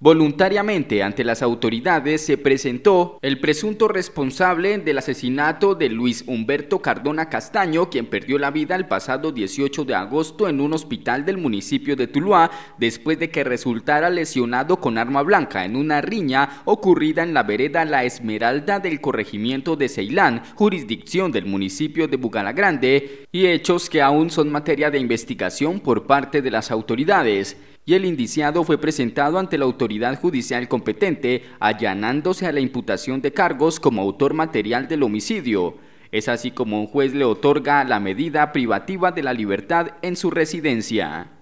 Voluntariamente ante las autoridades se presentó el presunto responsable del asesinato de Luis Humberto Cardona Castaño, quien perdió la vida el pasado 18 de agosto en un hospital del municipio de Tuluá, después de que resultara lesionado con arma blanca en una riña ocurrida en la vereda La Esmeralda del corregimiento de Ceilán, jurisdicción del municipio de Bugalagrande, y hechos que aún son materia de investigación por parte de las autoridades y el indiciado fue presentado ante la autoridad judicial competente, allanándose a la imputación de cargos como autor material del homicidio. Es así como un juez le otorga la medida privativa de la libertad en su residencia.